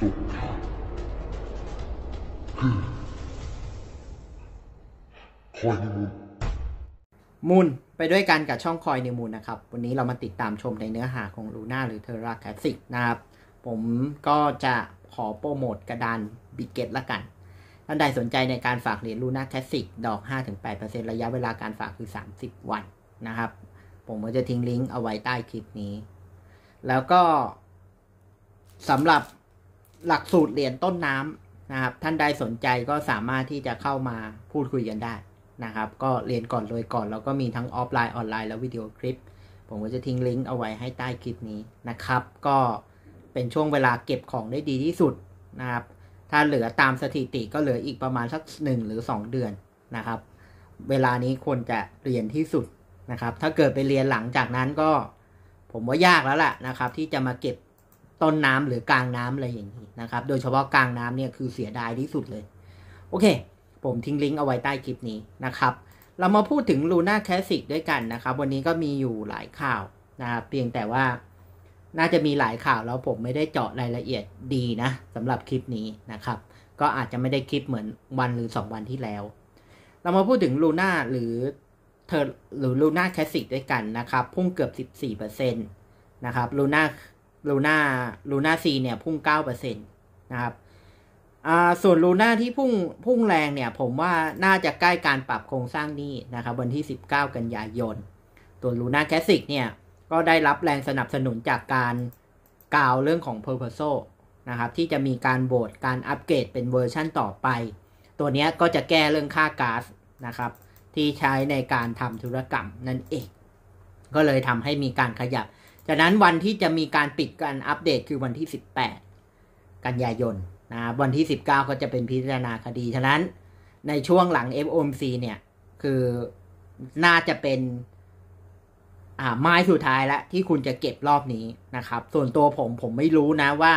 มูลไปด้วยกันกับช่องคอยนิมูลนะครับ วันนี้เรามาติดตามชมในเนื้อหาของลูน่าหรือเทอร่าคสิกนะครับ ผมก็จะขอโปรโมทกระดานบิเกตละกันท่านใดสนใจในการฝากเหรียญลูน่าแคสสิกดอก 5-8%ระยะเวลาการฝากคือ 30 วันนะครับ ผมก็จะทิ้งลิงก์เอาไว้ใต้คลิปนี้ แล้วก็สำหรับหลักสูตรเหรียญต้นน้ำนะครับท่านใดสนใจก็สามารถที่จะเข้ามาพูดคุยกันได้นะครับ ก็เรียนก่อนเลยก่อน แล้วก็มีทั้งออฟไลน์ออนไลน์แล้ววิดีโอคลิป ผมก็จะทิ้งลิงก์เอาไว้ให้ใต้คลิปนี้นะครับ ก็เป็นช่วงเวลาเก็บของได้ดีที่สุดนะครับถ้าเหลือตามสถิติก็เหลืออีกประมาณสัก1หรือ 2 เดือนนะครับ เวลานี้ควรจะเรียนที่สุดนะครับ ถ้าเกิดไปเรียนหลังจากนั้นก็ผมว่ายากแล้วล่ะนะครับที่จะมาเก็บต้นน้ำหรือกลางน้ำอะไรอย่างนี้นะครับ โดยเฉพาะกลางน้ำเนี่ยคือเสียดายที่สุดเลย โอเค ผมทิ้งลิงก์เอาไว้ใต้คลิปนี้นะครับ เรามาพูดถึงลูน่าแคสิกด้วยกันนะครับวันนี้ก็มีอยู่หลายข่าวนะครับเพียงแต่ว่าน่าจะมีหลายข่าวแล้วผมไม่ได้เจาะรายละเอียดดีนะสำหรับคลิปนี้นะครับ ก็อาจจะไม่ได้คลิปเหมือนวันหรือ2วันที่แล้วเรามาพูดถึงลูน่าหรือเธอหรือลูน่าแคสสิกด้วยกันนะครับพุ่งเกือบ14%นะครับลูน่าลูน่าลูน่าซีเนี่ย พุ่งเก้าเปอร์เซ็นตนะครับส่วนลูน่าที่พุ่งพุ่งแรงเนี่ย ผมว่าน่าจะใกล้การปรับโครงสร้างนี้นะครับ วันที่ 19 กันยายน ตัวลูน่าแคสิกเนี่ย ก็ได้รับแรงสนับสนุนจากการกล่าวเรื่องของ p u r p o s o นะครับ ที่จะมีการโบดการอัปเกรดเป็นเวอร์ชั่นต่อไป ตัวนี้ก็จะแก้เรื่องค่าก๊าซนะครับ ที่ใช้ในการทำธุรกรรมนั่นเอง ก็เลยทำให้มีการขยับจากนั้นวันที่จะมีการปิดการอัปเดตคือวันที่ 18 กันยายนนะวันที่ 19 ก็จะเป็นพิจารณาคดีฉะนั้นในช่วงหลัง FOMC เนี่ยคือน่าจะเป็นอ่าไม้สุดท้ายแล้วที่คุณจะเก็บรอบนี้นะครับ ส่วนตัวผมผมไม่รู้นะ ว่า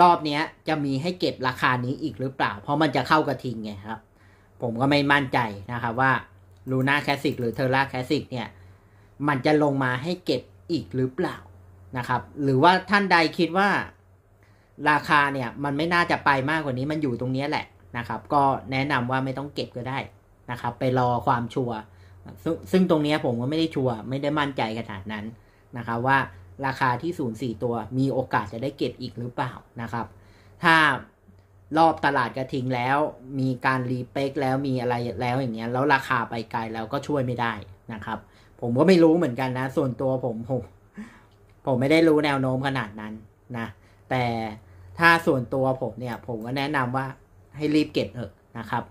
รอบนี้จะมีให้เก็บราคานี้อีกหรือเปล่า เพราะมันจะเข้ากระทิงไงครับ ผมก็ไม่มั่นใจนะครับว่าลูน่าแคสิกหรือเทอร่าแคสสิกเนี่ย มันจะลงมาให้เก็บอีกหรือเปล่านะครับ หรือว่าท่านใดคิดว่า ราคาเนี่ยมันไม่น่าจะไปมากกว่านี้ มันอยู่ตรงนี้แหละนะครับ ก็แนะนำว่าไม่ต้องเก็บก็ได้นะครับ ไปรอความชัวร์ซึ่งตรงนี้ผมก็ไม่ได้ชัวร์ไม่ได้มั่นใจขนาดนั้นนะครับ ว่าราคาที่ศูนย์สี่ตัว มีโอกาสจะได้เก็บอีกหรือเปล่านะครับ ถ้ารอบตลาดกระทิงแล้วมีการรีเปกแล้วมีอะไรแล้วอย่างเงี้ยแล้วราคาไปไกลแล้วก็ช่วยไม่ได้นะครับผมก็ไม่รู้เหมือนกันนะ ส่วนตัวผมผมผมไม่ได้รู้แนวโน้มขนาดนั้นนะแต่ถ้าส่วนตัวผม เนี่ย ผมก็แนะนำว่า ให้รีบเก็บเถอะนะครับ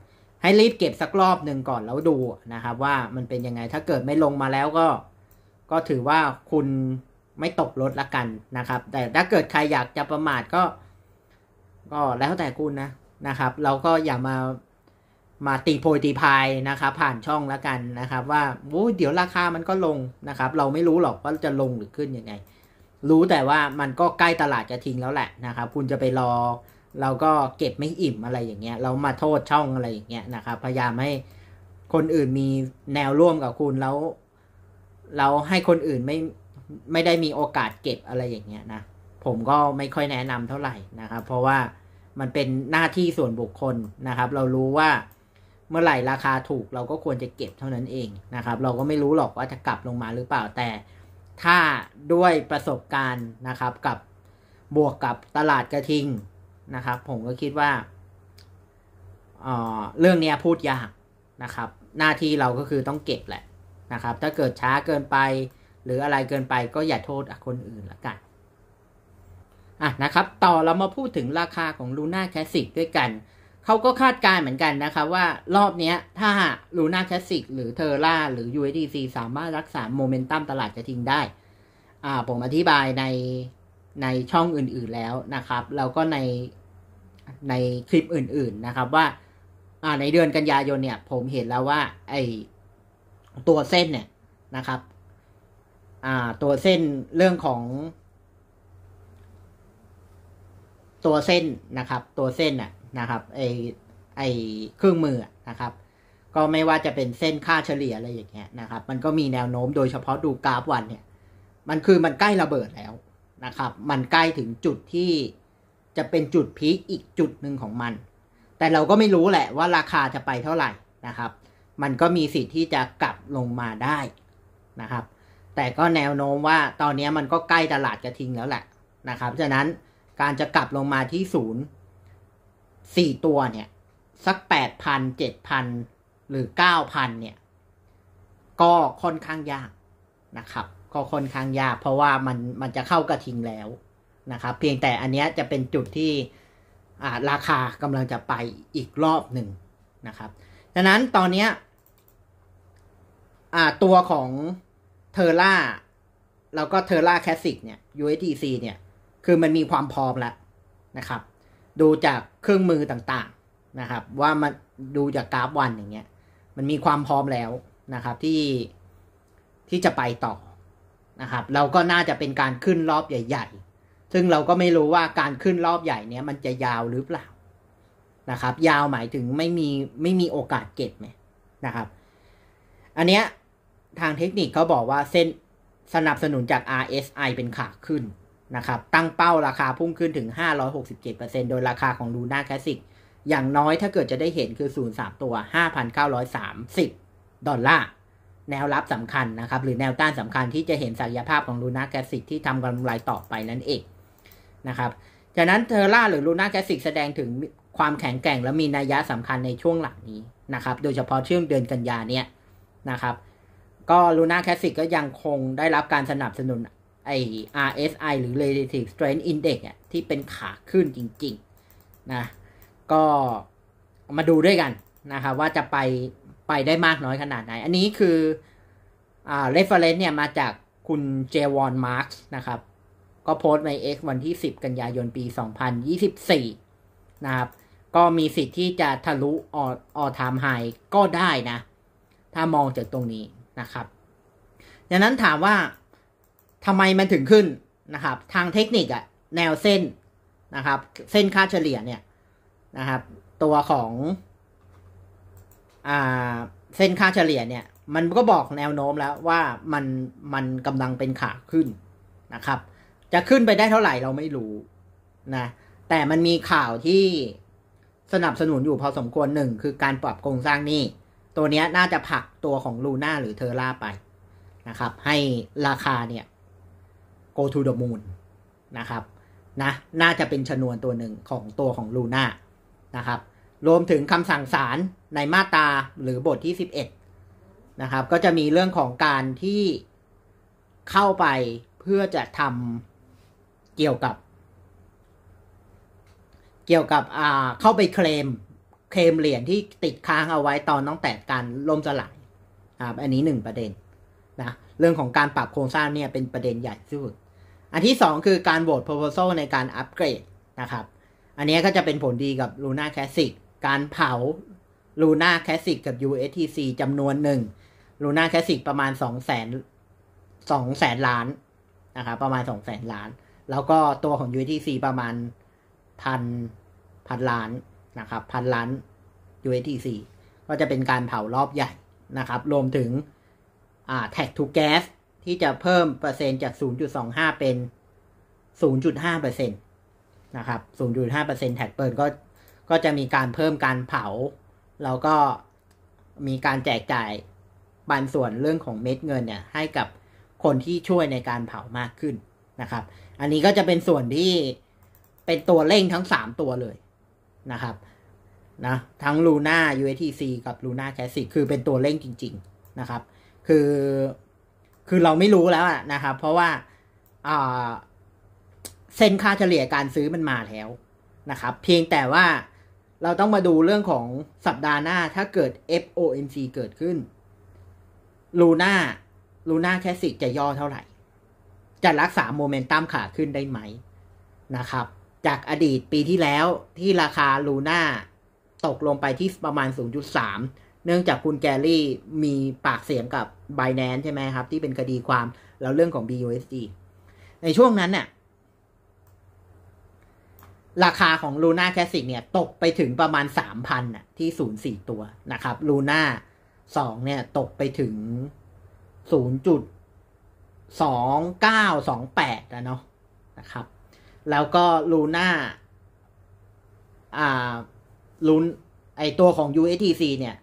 ให้รีบเก็บสักรอบหนึ่งก่อนแล้วดูนะครับ ว่ามันเป็นยังไงถ้าเกิดไม่ลงมาแล้วก็ ก็ถือว่าคุณไม่ตกรถละกันนะครับ แต่ถ้าเกิดใครอยากจะประมาทก็ ก็ แล้วแต่คุณนะนะครับ เราก็อย่ามามาตีโพยตีพายนะครับ ผ่านช่องแล้วกันนะครับ ว่าโอ้เดี๋ยวราคามันก็ลงนะครับ เราไม่รู้หรอกว่าจะลงหรือขึ้นยังไง รู้แต่ว่ามันก็ใกล้ตลาดจะทิ้งแล้วแหละนะครับ คุณจะไปรอเราก็เก็บไม่อิ่มอะไรอย่างเงี้ย เรามาโทษช่องอะไรอย่างเงี้ยนะครับ พยายามให้คนอื่นมีแนวร่วมกับคุณแล้ว เราให้คนอื่นไม่ไม่ได้มีโอกาสเก็บอะไรอย่างเงี้ยนะผมก็ไม่ค่อยแนะนำเท่าไหร่นะครับ เพราะว่ามันเป็นหน้าที่ส่วนบุคคลนะครับ เรารู้ว่าเมื่อไหร่ราคาถูกเราก็ควรจะเก็บเท่านั้นเองนะครับ เราก็ไม่รู้หรอกว่าจะกลับลงมาหรือเปล่าแต่ถ้าด้วยประสบการณ์นะครับกับบวกกับตลาดกระทิงนะครับ ผมก็คิดว่าเเรื่องนี้พูดยากนะครับ หน้าที่เราก็คือต้องเก็บแหละนะครับ ถ้าเกิดช้าเกินไปหรืออะไรเกินไปก็อย่าโทษคนอื่นละกัน อ่ะนะครับ ต่อเรามาพูดถึงราคาของลูน่าแคสสิกด้วยกันเขาก็คาดการเหมือนกันนะคะว่ารอบนี้ถ้าลูน่าคลาสสิกหรือเทอร่าหรือ USDC สามารถรักษาโมเมนตัมตลาดกระทิงได้ อ่าผมอธิบายในในช่องอื่น ๆ แล้วนะครับ แล้วก็ในในคลิปอื่น ๆ นะครับ ว่าอ่าในเดือนกันยายนเนี่ย ผมเห็นแล้วว่า ไอตัวเส้นเนี่ยนะครับ อ่าตัวเส้นเรื่องของ ตัวเส้นนะครับ ตัวเส้นน่ะนะครับไอไอเครื่องมือนะครับ ก็ไม่ว่าจะเป็นเส้นค่าเฉลี่ยอะไรอย่างเงี้ยนะครับมันก็มีแนวโน้มโดยเฉพาะดูกราฟวันเนี่ยมันคือมันใกล้ระเบิดแล้วนะครับมันใกล้ถึงจุดที่จะเป็นจุดพีคอีกจุดหนึ่งของมัน แต่เราก็ไม่รู้แหละว่าราคาจะไปเท่าไหร่นะครับ มันก็มีสิทธิ์ที่จะกลับลงมาได้นะครับ แต่ก็แนวโน้มว่าตอนนี้มันก็ใกล้ตลาดกระทิงแล้วแหละนะครับฉะนั้นการจะกลับลงมาที่ศูนย์สี่ตัวเนี่ย สักแปดพันเจ็ดพันหรือเก้าพันเนี่ย ก็ค่อนข้างยากนะครับ ก็ค่อนข้างยากเพราะว่ามันมันจะเข้ากระทิงแล้วนะครับเพียงแต่อันเนี้ยจะเป็นจุดที่ราคากำลังจะไปอีกรอบหนึ่งนะครับดังนั้นตอนนี้ตัวของเทอร์ล่าแล้วก็เทอร์ล่าแคสสิกเนี่ย USDC เนี่ย คือมันมีความพร้อมแล้วนะครับดูจากเครื่องมือต่างๆนะครับ ว่ามันดูจากกราฟวันอย่างเงี้ย มันมีความพร้อมแล้วนะครับที่ที่จะไปต่อนะครับ เราก็น่าจะเป็นการขึ้นรอบใหญ่ๆ ซึ่งเราก็ไม่รู้ว่าการขึ้นรอบใหญ่เนี้ยมันจะยาวหรือเปล่านะครับ ยาวหมายถึงไม่มีไม่มีโอกาสเก็บไหมนะครับ อันเนี้ยทางเทคนิคเขาบอกว่าเส้นสนับสนุนจาก RSI เป็นขาขึ้นนะครับตั้งเป้าราคาพุ่งขึ้นถึง 567%โดยราคาของลูน่าคลาสสิกอย่างน้อยถ้าเกิดจะได้เห็นคือ 0 3 ตัว 5,930 ดอลลาร์ แนวรับสำคัญนะครับหรือแนวต้านสำคัญที่จะเห็นศักยภาพของลูน่าแคสิกที่ทำกำไรต่อไปนั่นเองนะครับจากนั้นเทอร่าหรือลูน่าแคสิกแสดงถึงความแข็งแกร่งและมีนัยยะสำคัญในช่วงหลังนี้นะครับโดยเฉพาะช่วงเดือนกันยาเนี่ยนะครับก็ลูน่าแคสสิกก็ยังคงได้รับการสนับสนุนไอ RSI หรือ Relative Strength Index อ่ะที่เป็นขาขึ้นจริงๆนะก็มาดูด้วยกันนะครับว่าจะไปไปได้มากน้อยขนาดไหน อันนี้คืออ่า reference เนี่ยมาจากคุณเจวอนมาร์กนะครับ ก็โพสต์ใน X วันที่ 10 กันยายนปี 2024 นะครับ ก็มีสิทธิ์ที่จะทะลุอออไทามไฮก็ได้นะ ถ้ามองจากตรงนี้นะครับดังนั้นถามว่าทำไมมันถึงขึ้นนะครับ ทางเทคนิคอะแนวเส้นนะครับ เส้นค่าเฉลี่ยเนี่ยนะครับ ตัวของอ่าเส้นค่าเฉลี่ยเนี่ย มันก็บอกแนวโน้มแล้วว่ามันมันกำลังเป็นขาขึ้นนะครับ จะขึ้นไปได้เท่าไหร่เราไม่รู้นะ แต่มันมีข่าวที่สนับสนุนอยู่พอสมควรหนึ่งคือการปรับโครงสร้างนี้ ตัวนี้น่าจะผลักตัวของลูน่าหรือเทอร่าไปนะครับ ให้ราคาเนี่ย go to the moon นะครับนะน่าจะเป็นชนวนตัวหนึ่งของตัวของลูน่านะครับรวมถึงคำสั่งสารในมาตาหรือบทที่11นะครับ ก็จะมีเรื่องของการที่เข้าไปเพื่อจะทำเกี่ยวกับ เกี่ยวกับอ่าเข้าไปเคลมเคลมเหรียญที่ติดค้างเอาไว้ตอนน้องแตกการล่มสลายอ่าอันนี้หนึ่งประเด็นนะเรื่องของการปรับโครงสร้างเนี่ยเป็นประเด็นใหญ่ที่สุดอันที่ 2 คือการโหวต proposal ในการอัปเกรดนะครับ อันนี้ก็จะเป็นผลดีกับ Luna Classic การเผา Luna Classic กับ USTC จำนวนหนึ่ง Luna Classic ประมาณ2 0 0 0 0 0 0ล้านนะครับประมาณ2 0 0 0 0ล้าน แล้วก็ตัวของ USTC ประมาณพันพันล้านนะครับพันล้าน USTC ก็จะเป็นการเผารอบใหญ่นะครับ รวมถึงแท็กทูแก๊สที่จะเพิ่มเปอร์เซ็นต์จาก 0.25 เป็น 0.5เปอร์เซ็นต์นะครับ0.5เปอร์เซ็นต์แท็กเปิลก็ก็จะมีการเพิ่มการเผาแล้วก็มีการแจกจ่ายบางส่วนเรื่องของเม็ดเงินเนี่ย ให้กับคนที่ช่วยในการเผามากขึ้นนะครับ อันนี้ก็จะเป็นส่วนที่เป็นตัวเร่งทั้ง 3 ตัวเลยนะครับนะ ทั้ง Luna USTC กับ Luna Classic คือเป็นตัวเร่งจริง ๆนะครับ คือคือเราไม่รู้แล้วนะครับ เพราะว่าเส้นค่าเฉลี่ยการซื้อมันมาแล้วนะครับ เพียงแต่ว่าเราต้องมาดูเรื่องของสัปดาห์หน้าถ้าเกิด FOMC เกิดขึ้นลูน่าลูน่าแคสิกจะย่อเท่าไหร่จะรักษาโมเมนตัมขาขึ้นได้ไหมนะครับจากอดีตปีที่แล้วที่ราคาลูน่าตกลงไปที่ประมาณ 0.3เนื่องจากคุณแกลลี่มีปากเสียงกับ b บแ a น c e ใช่ไหมครับ ที่เป็นคดีความ แล้วเรื่องของ BUSD ในช่วงนั้นเนี่ยราคาของลูน่าแคส s ิกเนี่ยตกไปถึงประมาณสามพัน่ะที่ศูนย์สี่ตัวนะครับลูน่าสองเนี่ยตกไปถึงศูนย์จุดสองเก้าสองแปดนะเนาะนะครับ แล้วก็ลูน่าอ่าลุนไอตัวของ USDC เนี่ย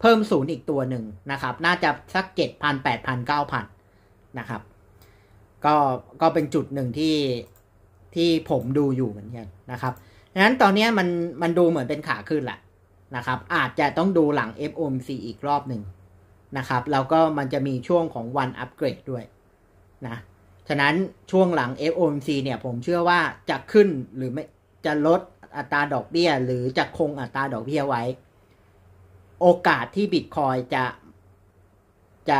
เพิ่มศูนย์อีกตัวหนึ่งนะครับ น่าจะสักเจ็ดพันแปดพันเก้าพันนะครับก็ก็เป็นจุดหนึ่งที่ที่ผมดูอยู่เหมือนกันนะครับดังนั้นตอนนี้มันมันดูเหมือนเป็นขาขึ้นแหละนะครับ อาจจะต้องดูหลัง FOMC อีกรอบหนึ่งนะครับ แล้วก็มันจะมีช่วงของวันอัปเกรดด้วยนะ ฉะนั้นช่วงหลัง FOMC เนี่ย ผมเชื่อว่าจะขึ้นหรือไม่จะลดอัตราดอกเบี้ยหรือจะคงอัตราดอกเบี้ยไว้โอกาสที่บิตคอยจะจะ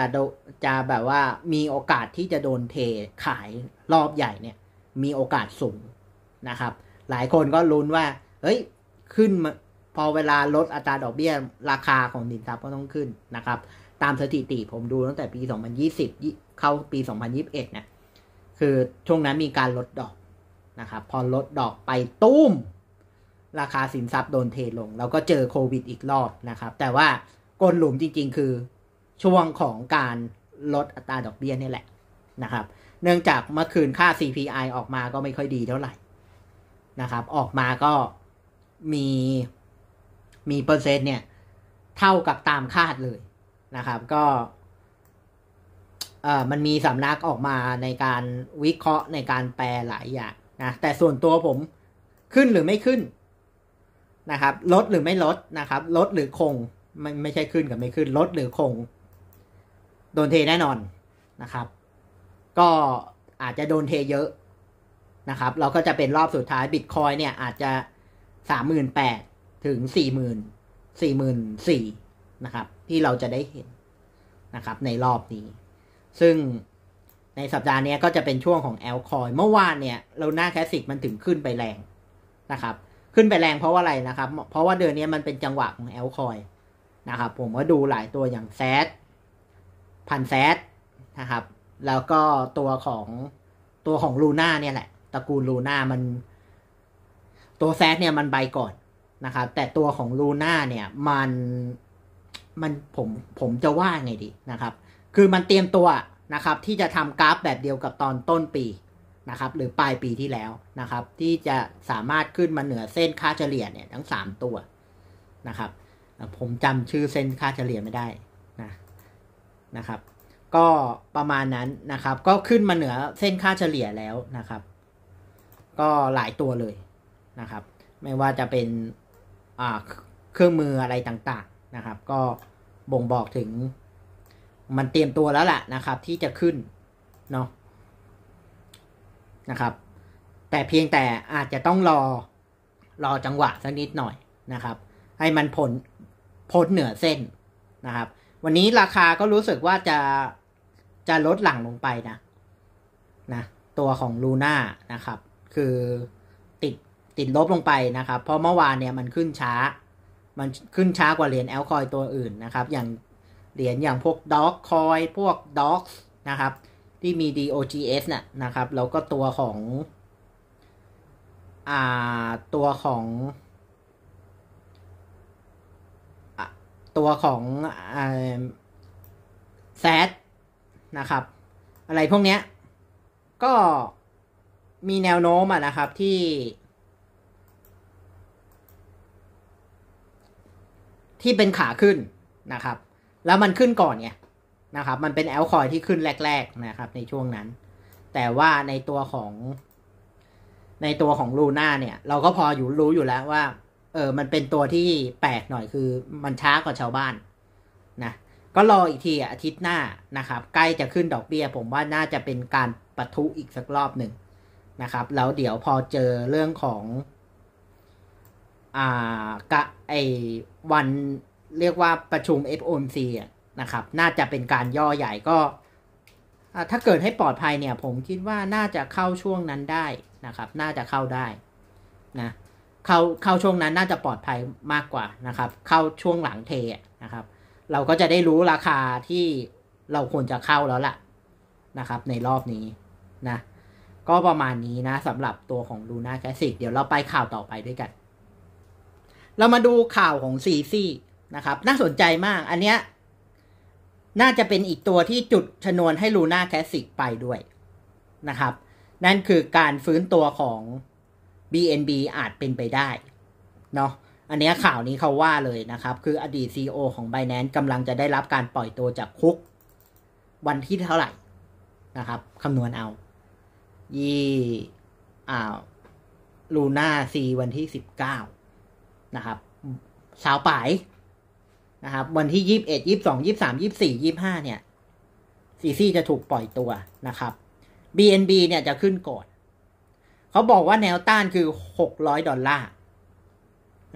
จะแบบว่ามีโอกาสที่จะโดนเทขายรอบใหญ่เนี่ย มีโอกาสสูงนะครับ หลายคนก็ลุ้นว่าเฮ้ยขึ้นมาพอเวลาลดอัตราดอกเบี้ยราคาของสินทรัพย์ก็ต้องขึ้นนะครับ ตามสถิติผมดูตั้งแต่ปี 2020 เข้าปี 2021นะคือช่วงนั้นมีการลดดอกนะครับ พอลดดอกไปตุ้มราคาสินทรัพย์โดนเทลง แล้วก็เจอโควิดอีกรอบนะครับ แต่ว่ากลหลุมจริง ๆ คือช่วงของการลดอัตราดอกเบี้ยนี่แหละนะครับ เนื่องจากเมื่อคืนค่า CPI ออกมาก็ไม่ค่อยดีเท่าไหร่นะครับ ออกมาก็มี มีเปอร์เซ็นต์เนี่ย เท่ากับตามคาดเลยนะครับ ก็เออมันมีสำนักออกมาในการวิเคราะห์ในการแปลหลายอย่างนะแต่ส่วนตัวผมขึ้นหรือไม่ขึ้นนะครับลดหรือไม่ลดนะครับลดหรือคงไม่ไม่ใช่ขึ้นกับไม่ขึ้น ลดหรือคง โดนเทแน่นอนนะครับ ก็อาจจะโดนเทเยอะนะครับ เราก็จะเป็นรอบสุดท้าย บิตคอยเนี่ยอาจจะสามหมื่นแปดถึงสี่หมื่นสี่หมื่นสี่นะครับ ที่เราจะได้เห็นนะครับ ในรอบนี้ ซึ่งในสัปดาห์นี้ก็จะเป็นช่วงของแอลคอยเมื่อวานเนี่ยเราหน้าแคสิกมันถึงขึ้นไปแรงนะครับขึ้นไปแรงเพราะว่าอะไรนะครับ เพราะว่าเดือนนี้มันเป็นจังหวะของแอลคอยนะครับ ผมก็ดูหลายตัวอย่างแซดพันแซดนะครับแล้วก็ตัวของตัวของลูน่าเนี่ยแหละตระกูลลูน่ามันตัวแซดเนี่ยมันใบก่อนนะครับแต่ตัวของลูน่าเนี่ยมันมันผมผมจะว่าไงดีนะครับ คือมันเตรียมตัวนะครับ ที่จะทำกราฟแบบเดียวกับตอนต้นปีนะครับหรือปลายปีที่แล้วนะครับ ที่จะสามารถขึ้นมาเหนือเส้นค่าเฉลี่ยเนี่ย ทั้ง 3 ตัวนะครับ ผมจำชื่อเส้นค่าเฉลี่ยไม่ได้ นะนะครับ ก็ประมาณนั้นนะครับ ก็ขึ้นมาเหนือเส้นค่าเฉลี่ยแล้วนะครับ ก็หลายตัวเลยนะครับ ไม่ว่าจะเป็นเครื่องมืออะไรต่างๆนะครับ ก็บ่งบอกถึง มันเตรียมตัวแล้วแหละนะครับ ที่จะขึ้นเนาะนะครับแต่เพียงแต่อาจจะต้องรอรอจังหวะสักนิดหน่อยนะครับ ให้มันผลพ้นเหนือเส้นนะครับ วันนี้ราคาก็รู้สึกว่าจะจะลดหลั่งลงไปนะนะ ตัวของลูน่านะครับคือติดติดลบลงไปนะครับเพราะเมื่อวานเนี่ยมันขึ้นช้า มันขึ้นช้ากว่าเหรียญแอลคอยตัวอื่นนะครับ อย่างเหรียญอย่างพวกด็อกคอย พวกด็อกนะครับที่มี DOGS นะ่ะนะครับ แล้วก็ตัวของ อ่า ตัวของอตัวของแซดนะครับ อะไรพวกเนี้ย ก็มีแนวโน้มอะนะครับที่ ที่เป็นขาขึ้นนะครับ แล้วมันขึ้นก่อนไงนะครับมันเป็นแอลคอยที่ขึ้นแรก ๆนะครับ ในช่วงนั้น แต่ว่าในตัวของ ในตัวของลูน่าเนี่ย เราก็พออยู่รู้อยู่แล้วว่า เออมันเป็นตัวที่แปลกหน่อยคือ มันช้ากว่าชาวบ้านนะก็รออีกทีอาทิตย์หน้านะครับ ใกล้จะขึ้นดอกเบี้ย ผมว่าน่าจะเป็นการปะทุอีกสักรอบหนึ่งนะครับแล้วเดี๋ยวพอเจอเรื่องของอ่ากะไอวันเรียกว่าประชุม FOMC อ่ะนะครับน่าจะเป็นการย่อใหญ่ก็ถ้าเกิดให้ปลอดภัยเนี่ย ผมคิดว่าน่าจะเข้าช่วงนั้นได้นะครับ น่าจะเข้าได้นะ เข้าเข้าช่วงนั้นน่าจะปลอดภัยมากกว่านะครับ เข้าช่วงหลังเทนะครับ เราก็จะได้รู้ราคาที่เราควรจะเข้าแล้วล่ะนะครับ ในรอบนี้นะ ก็ประมาณนี้นะสำหรับตัวของลูน่าแคสิกเดี๋ยวเราไปข่าวต่อไปด้วยกัน เรามาดูข่าวของซีซีนะครับ น่าสนใจมากอันเนี้ยน่าจะเป็นอีกตัวที่จุดชนวนให้ลูน่าแคสสิกไปด้วยนะครับ นั่นคือการฟื้นตัวของ BNB อาจเป็นไปได้เนาะ อันนี้ข่าวนี้เขาว่าเลยนะครับ คืออดีต CEO ของ Binance กำลังจะได้รับการปล่อยตัวจากคุก วันที่เท่าไหร่นะครับ คำนวณเอายี่อ่า ลูน่าซีวันที่สิบเก้านะครับสาวป่ายนะครับวันที่ยี่สิบเอ็ดยี่บสองยี่บสามยี่บสี่ยี่บห้าเนี่ยซีซีจะถูกปล่อยตัวนะครับ BNB เนี่ยจะขึ้นก่อนเขาบอกว่าแนวต้านคือหกร้อยดอลลาร์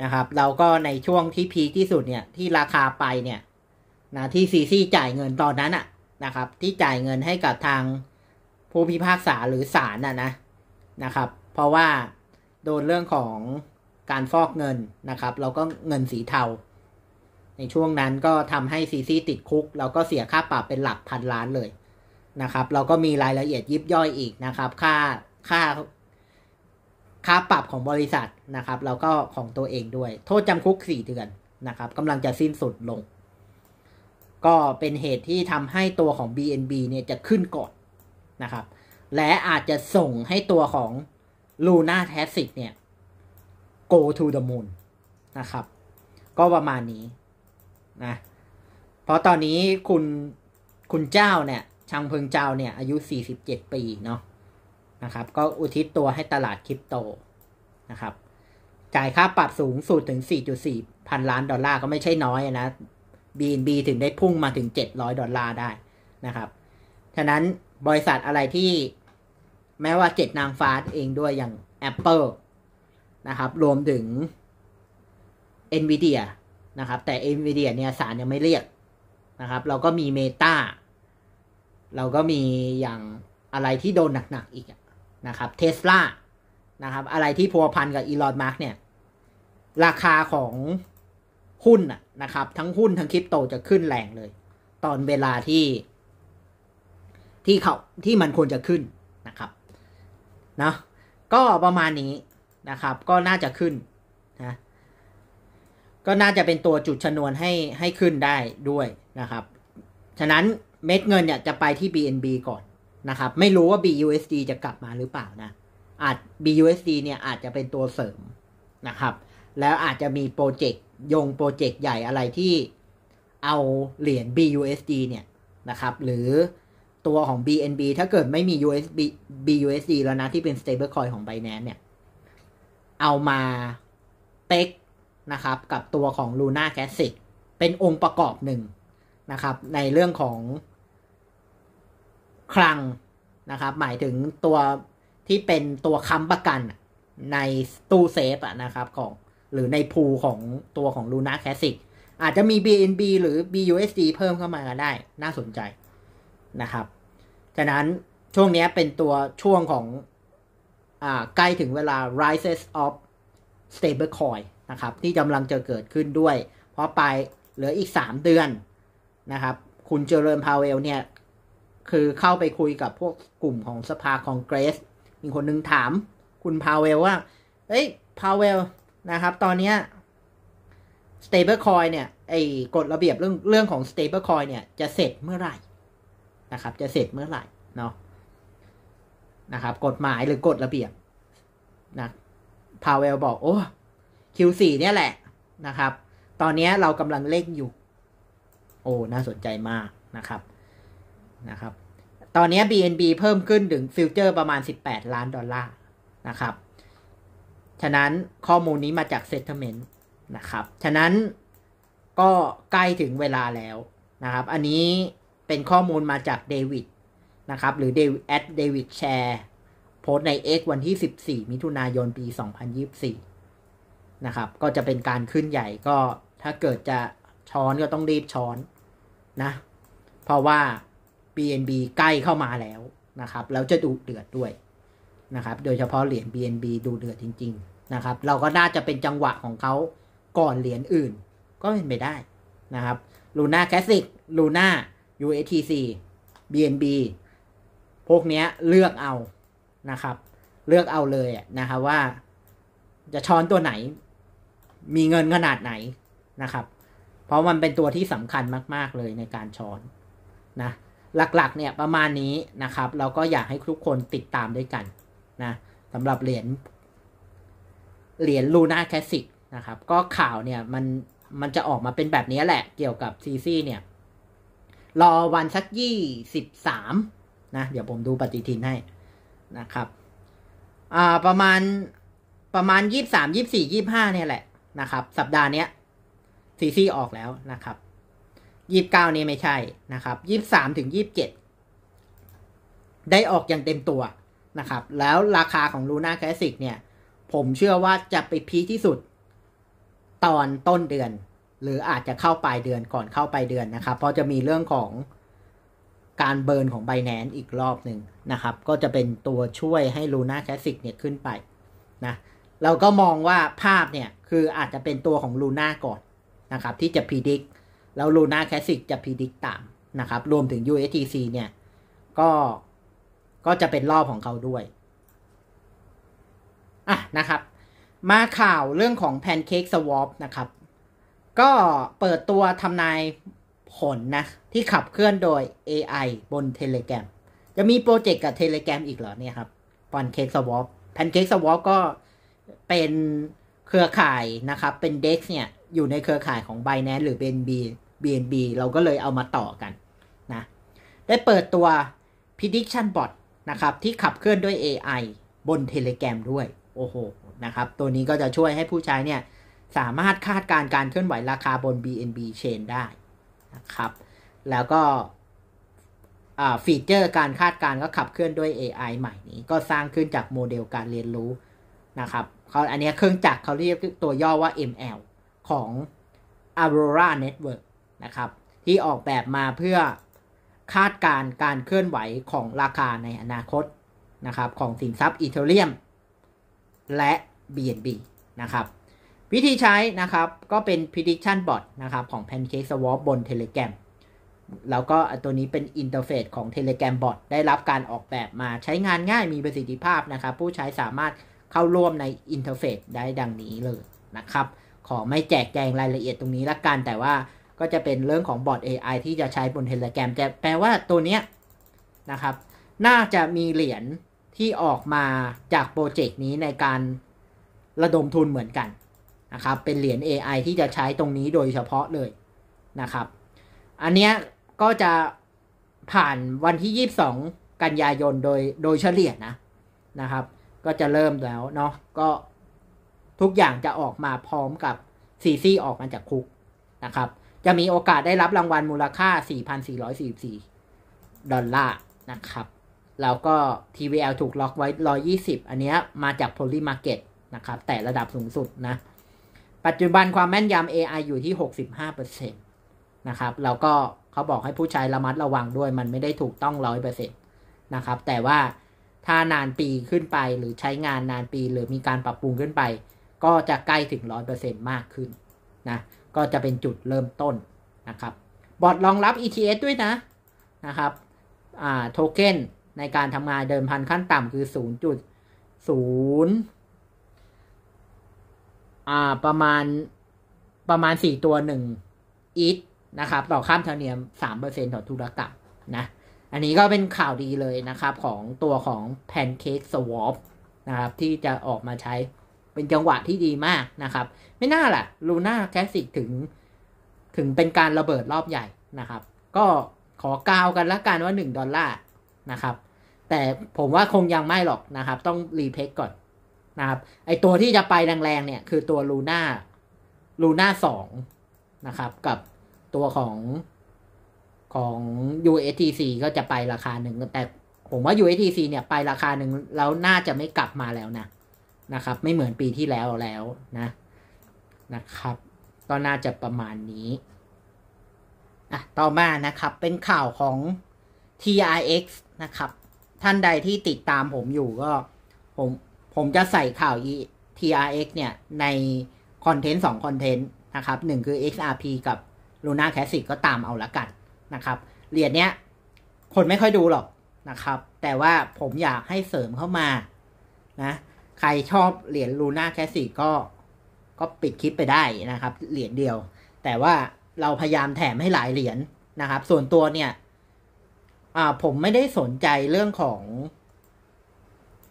นะครับ เราก็ในช่วงที่พีที่สุดเนี่ยที่ราคาไปเนี่ยนะที่ซีซีจ่ายเงินตอนนั้นอะนะครับ ที่จ่ายเงินให้กับทางผู้พิพากษาหรือศาลอ่ะนะนะครับ เพราะว่าโดนเรื่องของการฟอกเงินนะครับ เราก็เงินสีเทาในช่วงนั้นก็ทำให้ซีซีติดคุก แล้วก็เสียค่าปรับเป็นหลักพันล้านเลยนะครับ เราก็มีรายละเอียดยิบย่อยอีกนะครับ ค่าค่า ค่าปรับของบริษัทนะครับแล้วก็ของตัวเองด้วย โทษจำคุกสี่เดือนนะครับกำลังจะสิ้นสุดลง ก็เป็นเหตุที่ทำให้ตัวของ BNB เนี่ยจะขึ้นก่อนนะครับ และอาจจะส่งให้ตัวของ Luna t a s i c เนี่ย go to the moon นะครับ ก็ประมาณนี้นะเพราะตอนนี้คุณ คุณเจ้าเนี่ย ชังเพิงเจ้าเนี่ย อายุ 47 ปีเนาะนะครับ ก็อุทิศตัวให้ตลาดคริปโตนะครับ จ่ายค่าปรับสูงสุดถึง 4.4 พันล้านดอลลาร์ก็ไม่ใช่น้อยนะ BNB ถึงได้พุ่งมาถึง 700 ดอลลาร์ได้นะครับ ฉะนั้นบริษัทอะไรที่แม้ว่าเจ็ดนางฟ้าเองด้วยอย่าง Apple นะครับ รวมถึง NVIDIA นะครับแต่ NVIDIA เนี่ยสารยังไม่เรียกนะครับเราก็มี Meta เราก็มีอย่างอะไรที่โดนหนักๆอีกนะครับเทสลานะครับอะไรที่พัวพันกับอีลอนมาร์กเนี่ย ราคาของหุ้นนะครับ ทั้งหุ้นทั้งคริปโตจะขึ้นแรงเลย ตอนเวลาที่ ที่เขาที่มันควรจะขึ้นนะครับนะก็ประมาณนี้นะครับก็น่าจะขึ้นนะก็น่าจะเป็นตัวจุดชนวนให้ให้ขึ้นได้ด้วยนะครับ ฉะนั้นเม็ดเงินเนี่ยจะไปที่ BNB ก่อนนะครับ ไม่รู้ว่า BUSD จะกลับมาหรือเปล่านะ อาจ BUSD เนี่ย อาจจะเป็นตัวเสริมนะครับ แล้วอาจจะมีโปรเจกต์ ยงโปรเจกต์ใหญ่อะไรที่เอาเหรียญ BUSD เนี่ยนะครับ หรือตัวของ BNB ถ้าเกิดไม่มี USB BUSD แล้วนะ ที่เป็น stablecoin ของ Binance เนี่ยเอามาเต็กนะครับกับตัวของ Luna c a s i c เป็นองค์ประกอบหนึ่งนะครับในเรื่องของคลังนะครับหมายถึงตัวที่เป็นตัวค้ำประกันในตู้เซฟอะนะครับของหรือในพูของตัวของ Luna c a s i c อาจจะมี BNB หรือ BUSD เพิ่มเข้ามาก็ได้ น่าสนใจนะครับฉะนั้นช่วงนี้เป็นตัวช่วงของอใกล้ถึงเวลา rises of stablecoin นะครับ ที่กำลังจะเกิดขึ้นด้วยเพราะไปเหลืออีก 3 เดือนนะครับคุณเจริญพาเวลเนี่ย คือเข้าไปคุยกับพวกกลุ่มของสภาคองเกรส มีคนนึงถามคุณพาเวลว่าเอ้ยพาเวลนะครับตอนเนี้ยเตเบอร์คอยเนี่ยไอ้กฎระเบียบเรื่องเรื่องของเตเบอร์คอยเนี่ยจะเสร็จเมื่อไหร่นะครับ จะเสร็จเมื่อไหร่เนาะนะครับ กฎหมายหรือกฎระเบียบนะพาเวลบอกโอ้ Q4 เนี่ยแหละนะครับ ตอนนี้เรากำลังเล่งอยู่ โอ้ น่าสนใจมากนะครับ นะครับ ตอนนี้ BNB เพิ่มขึ้นถึงฟิวเจอร์ประมาณ 18 ล้านดอลลาร์นะครับฉะนั้นข้อมูลนี้มาจาก Settlement นะครับ ฉะนั้นก็ใกล้ถึงเวลาแล้วนะครับ อันนี้เป็นข้อมูลมาจากเดวิดนะครับ หรือเดวิดแอดเดวิดแชร์โพสใน X วันที่ 14 มิถุนายนปี 2024นะครับก็จะเป็นการขึ้นใหญ่ก็ถ้าเกิดจะช้อนก็ต้องรีบช้อนนะ เพราะว่า BNB ใกล้เข้ามาแล้วนะครับแล้วจะดูเดือดด้วยนะครับ โดยเฉพาะเหรียญ BNB ดูเดือดจริงๆนะครับเราก็น่าจะเป็นจังหวะของเขาก่อนเหรียญอื่น ก็เป็นไปได้นะครับลูน่าแคสิกลูน่า UATC BNB พวกนี้เลือกเอานะครับ เลือกเอาเลยนะครับว่าจะช้อนตัวไหนมีเงินขนาดไหนนะครับ เพราะมันเป็นตัวที่สำคัญมาก ๆ เลยในการช้อนนะ หลักๆเนี่ยประมาณนี้นะครับ เราก็อยากให้ทุกคนติดตามด้วยกันนะสำหรับเหรียญเหรียญลูน่าแคสิกนะครับ ก็ข่าวเนี่ยมันมันจะออกมาเป็นแบบนี้แหละ เกี่ยวกับซีซี่เนี่ย รอวันสักยี่สิบสามนะ เดี๋ยวผมดูปฏิทินให้นะครับ อ่าประมาณประมาณยี่สามยี่สี่ยี่ห้าเนี่ยแหละนะครับสัปดาห์เนี้ยซีซีออกแล้วนะครับยี่สิบเก้านี้ไม่ใช่นะครับยี่สิบสามถึงยี่สิบเจ็ด ได้ออกอย่างเต็มตัวนะครับแล้วราคาของลูน่าคลาสสิกเนี่ยผมเชื่อว่าจะไปพีที่สุดตอนต้นเดือน หรืออาจจะเข้าปลายเดือนก่อนเข้าปลายเดือนนะครับ เพราะจะมีเรื่องของการเบิร์นของไบแนนอีกรอบหนึ่งนะครับก็จะเป็นตัวช่วยให้ลูน่าคลาสสิกเนี่ยขึ้นไปนะเราก็มองว่าภาพเนี่ยคืออาจจะเป็นตัวของลูน่าก่อนนะครับ ที่จะพีดิกแล้วลูน่าแคสิกจะพีดิกตามนะครับ รวมถึง USTC เนี่ย ก็ก็จะเป็นรอบของเขาด้วย อ่ะนะครับมาข่าวเรื่องของแพนเค้กสวอปนะครับ ก็เปิดตัวทำนายผลนะ ที่ขับเคลื่อนโดย AI บน Telegram จะมีโปรเจกต์กับ Telegram อีกเหรอเนี่ยครับแพนเค้กสวอปแพนเค้กสวอปก็เป็นเครือข่ายนะครับเป็น DEX เนี่ยอยู่ในเครือข่ายของ Binance หรือ BNB BNB เราก็เลยเอามาต่อกันนะได้เปิดตัว prediction bot นะครับ ที่ขับเคลื่อนด้วย AI บน Telegram ด้วย โอ้โหนะครับตัวนี้ก็จะช่วยให้ผู้ใช้เนี่ยสามารถคาดการการเคลื่อนไหวราคาบน BNB Chain ได้นะครับ แล้วก็ฟีเจอร์การคาดการก็ขับเคลื่อนด้วย AI ใหม่นี้ ก็สร้างขึ้นจากโมเดลการเรียนรู้นะครับเขาอันนี้เครื่องจักรเขาเรียกตัวย่อว่า ML ของ Aurora Network นะครับ ที่ออกแบบมาเพื่อคาดการการเคลื่อนไหวของราคาในอนาคต นะครับ ของสินทรัพย์อีเทเรียมและ BNB นะครับ วิธีใช้นะครับก็เป็น prediction bot นะครับ ของ PancakeSwap บน Telegram แล้วก็ตัวนี้เป็นอินเทอร์เฟซของ Telegram bot ได้รับการออกแบบมาใช้งานง่ายมีประสิทธิภาพนะครับ ผู้ใช้สามารถเข้าร่วมในอินเทอร์เฟซได้ดังนี้เลยนะครับ ขอไม่แจกแจงรายละเอียดตรงนี้ละกัน แต่ว่าก็จะเป็นเรื่องของบอร์ด AI ที่จะใช้บนเทเลแกรมแต่แปลว่าตัวเนี้ยนะครับ น่าจะมีเหรียญที่ออกมาจากโปรเจกต์นี้ในการระดมทุนเหมือนกันนะครับ เป็นเหรียญ AI ที่จะใช้ตรงนี้โดยเฉพาะเลยนะครับ อันเนี้ยก็จะผ่านวันที่ 22 กันยายนโดยโดยเฉลี่ยนะนะครับก็จะเริ่มแล้วเนาะก็ทุกอย่างจะออกมาพร้อมกับซีซีออกมาจากคุกนะครับ จะมีโอกาสได้รับรางวัลมูลค่า 4,444 ดอลลาร์ นะครับ แล้วก็ TVL ถูกล็อกไว้ 120 อันเนี้ยมาจาก Polymarket นะครับ แต่ระดับสูงสุดนะ ปัจจุบันความแม่นยำ AI อยู่ที่ 65%นะครับ แล้วก็เขาบอกให้ผู้ใช้ระมัดระวังด้วย มันไม่ได้ถูกต้อง 100%นะครับ แต่ว่าถ้านานปีขึ้นไปหรือใช้งานนานปีหรือมีการปรับปรุงขึ้นไป ก็จะใกล้ถึงรร้ออยเเป์นต์มากขึ้นนะ ก็จะเป็นจุดเริ่มต้นนะครับ บอร์ดรองรับ ETS ด้วยนะนะครับ อ่า โทเค็นในการทำงานเดิมพันขั้นต่ำคือ0์อ่า ประมาณประมาณ 4 ตัว1อีทนะครับ ต่อข้ามเทเนียม 3%ต่อธุรกรรมนะอันนี้ก็เป็นข่าวดีเลยนะครับ ของตัวของ Pancake Swap นะครับ ที่จะออกมาใช้เป็นจังหวะที่ดีมากนะครับ ไม่น่าล่ะลูน่าแคสสิกถึง ถึงเป็นการระเบิดรอบใหญ่นะครับ ก็ขอกาวกันละกันว่า 1 ดอลลาร์นะครับ แต่ผมว่าคงยังไม่หรอกนะครับ ต้องรีเพกก่อนนะครับ ไอตัวที่จะไปแรงๆเนี่ยคือตัวลูน่าลูน่าสองนะครับ กับตัวของของ USTC ก็จะไปราคาหนึ่ง แต่ผมว่า USTC เนี่ย ไปราคาหนึ่ง แล้วน่าจะไม่กลับมาแล้วนะ นะครับ ไม่เหมือนปีที่แล้วแล้วนะ นะครับ ก็น่าจะประมาณนี้ อ่ะ ต่อมานะครับ เป็นข่าวของ TRX นะครับ ท่านใดที่ติดตามผมอยู่ก็ ผม ผมจะใส่ข่าว TRX เนี่ย ในคอนเทนต์สองคอนเทนต์นะครับ หนึ่งคือ XRP กับ Luna Classic ก็ตามเอาละกันนะครับเหรียญเนี้ยคนไม่ค่อยดูหรอกนะครับ แต่ว่าผมอยากให้เสริมเข้ามานะ ใครชอบเหรียญลูน่าแคสซีก็ ก็ปิดคลิปไปได้นะครับ เหรียญเดียว แต่ว่าเราพยายามแถมให้หลายเหรียญนะครับ ส่วนตัวเนี่ย อ่าผมไม่ได้สนใจเรื่องของ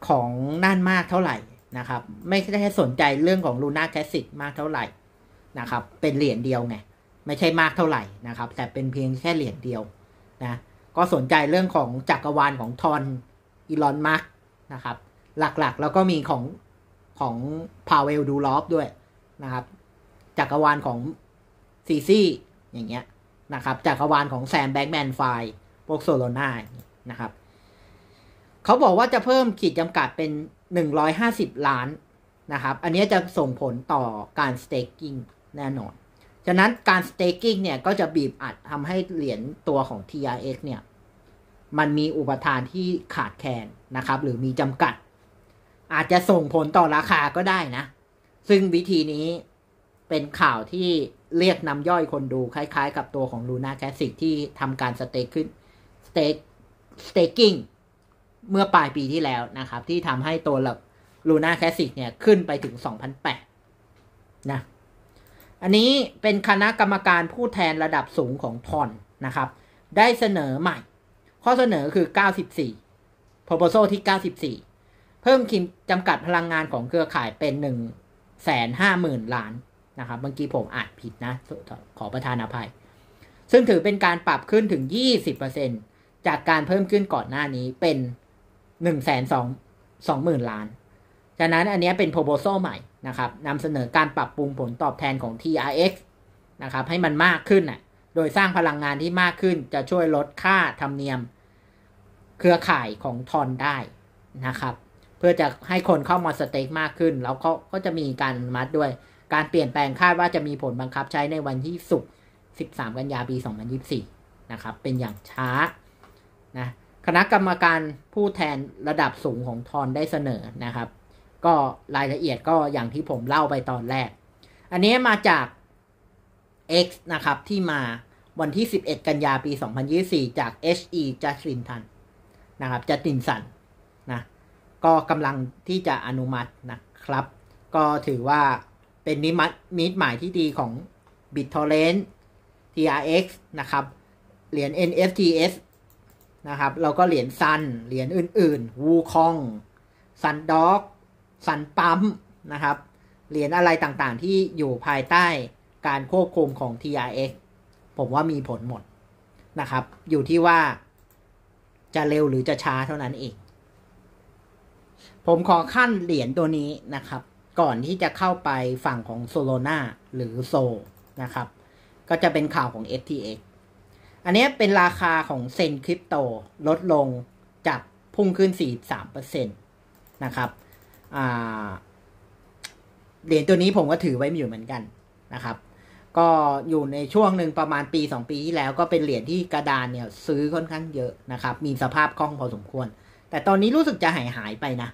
ของน่านมากเท่าไหร่นะครับไม่ได้สนใจเรื่องของลูน่าแคสซิกมากเท่าไหร่นะครับเป็นเหรียญเดียวไงไม่ใช่มากเท่าไหร่นะครับ แต่เป็นเพียงแค่เหรียญเดียวนะก็สนใจเรื่องของจักรวาลของทอนอีลอนมาร์กนะครับ หลักๆแล้วก็มีของของพาเวลดูลอฟด้วยนะครับจักรวาลของซีซี่อย่างเงี้ยนะครับจักรวาลของแซมแบ็กแมนไฟพวกโซโลนานะครับ เขาบอกว่าจะเพิ่มขีดจำกัดเป็น 150 ล้านนะครับ อันนี้จะส่งผลต่อการสเต็กกิ้งแน่นอนฉะนั้นการสเต็กิ้งเนี่ยก็จะบีบอัดทำให้เหรียญตัวของ TRX เนี่ย มันมีอุปทานที่ขาดแคลนนะครับ หรือมีจำกัดอาจจะส่งผลต่อราคาก็ได้นะ ซึ่งวิธีนี้เป็นข่าวที่เรียกน้ำย่อยคนดูคล้ายๆกับตัวของลูน่าแคส s ิกที่ทำการสเต็กขึ้นสเต็กสเต็กกิ้งเมื่อปลายปีที่แล้วนะครับที่ทำให้ตัวหลักลูน่าแคส s ิกเนี่ยขึ้นไปถึง2,008นะอันนี้เป็นคณะกรรมการผู้แทนระดับสูงของพรนะครับ ได้เสนอใหม่ ข้อเสนอคือ 94 proposal ที่ 94 เพิ่มขีดจำกัดพลังงานของเครือข่ายเป็น 1 5 0 0 0 0 ล้านนะครับเมื่อกี้ผมอ่านผิดนะ ขอประธานอภัย ซึ่งถือเป็นการปรับขึ้นถึง 20%จากการเพิ่มขึ้นก่อนหน้านี้เป็น 1 2 2 0 0 0 0 ล้านฉะนั้นอันนี้เป็นโพโบโซใหม่นะครับนำเสนอการปรับปรุงผลตอบแทนของ TRX นะครับ ให้มันมากขึ้นนะโดยสร้างพลังงานที่มากขึ้นจะช่วยลดค่าธรรมเนียมเครือข่ายของทอนได้นะครับ เพื่อจะให้คนเข้ามาสเต็กมากขึ้นแล้วก็ก็จะมีการมัดด้วย การเปลี่ยนแปลงคาดว่าจะมีผลบังคับใช้ในวันที่สุก13 กันยาปี 2024 นะครับ เป็นอย่างช้านะคณะกรรมการผู้แทนระดับสูงของทอนได้เสนอนะครับก็รายละเอียดก็อย่างที่ผมเล่าไปตอนแรก อันนี้มาจาก X นะครับที่มาวันที่ 11 กันยาปี 2024 จาก HE จัสตินทันนะครับจัสตินสันนะ ก็กำลังที่จะอนุมัตินะครับ ก็ถือว่าเป็นนิมิตมิตหมายที่ดีของ BitTorrent TRX นะครับเหรียญ NFTS นะครับเราก็เหรียญซันเหรียญอื่นๆ Wukong SunDog สันปั๊มนะครับ เหรียญอะไรต่างๆ ที่อยู่ภายใต้การควบคุมของ TRX ผมว่ามีผลหมดนะครับ อยู่ที่ว่าจะเร็วหรือจะช้าเท่านั้นเอง ผมขอขั้นเหรียญตัวนี้นะครับ ก่อนที่จะเข้าไปฝั่งของโซโลนาหรือโซนะครับ ก็จะเป็นข่าวของ FTX อันนี้เป็นราคาของเซนคริปโตลดลงจากพุ่งขึ้น 43%นะครับ่าเหรียญตัวนี้ผมก็ถือไว้อยู่เหมือนกันนะครับ ก็อยู่ในช่วงหนึ่งประมาณปี2ปีที่แล้วก็เป็นเหรียญที่กระดานเนี่ย ซื้อค่อนข้างเยอะนะครับ มีสภาพคล่องพอสมควร แต่ตอนนี้รู้สึกจะหายหายไป นะ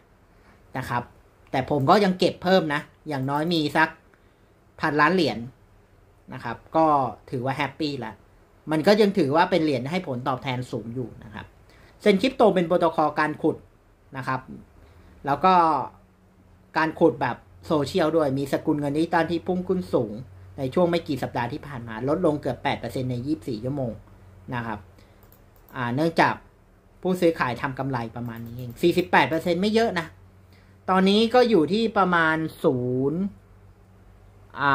นะครับ แต่ผมก็ยังเก็บเพิ่มนะ อย่างน้อยมีสักพันล้านเหรียญนะครับ ก็ถือว่าแฮปปี้ละมันก็ยังถือว่าเป็นเหรียญให้ผลตอบแทนสูงอยู่นะครับเซนคริปโตเป็นโปรโตคอลการขุดนะครับ แล้วก็การขุดแบบโซเชียลด้วย มีสกุลเงินดิจิตอลที่พุ่งขึ้นสูง ในช่วงไม่กี่สัปดาห์ที่ผ่านมา ลดลงเกือบ8%ใน 24ชั่วโมงนะครับ เนื่องจากผู้ซื้อขายทำกำไรประมาณนี้เอง48%ไม่เยอะนะ ตอนนี้ก็อยู่ที่ประมาณ0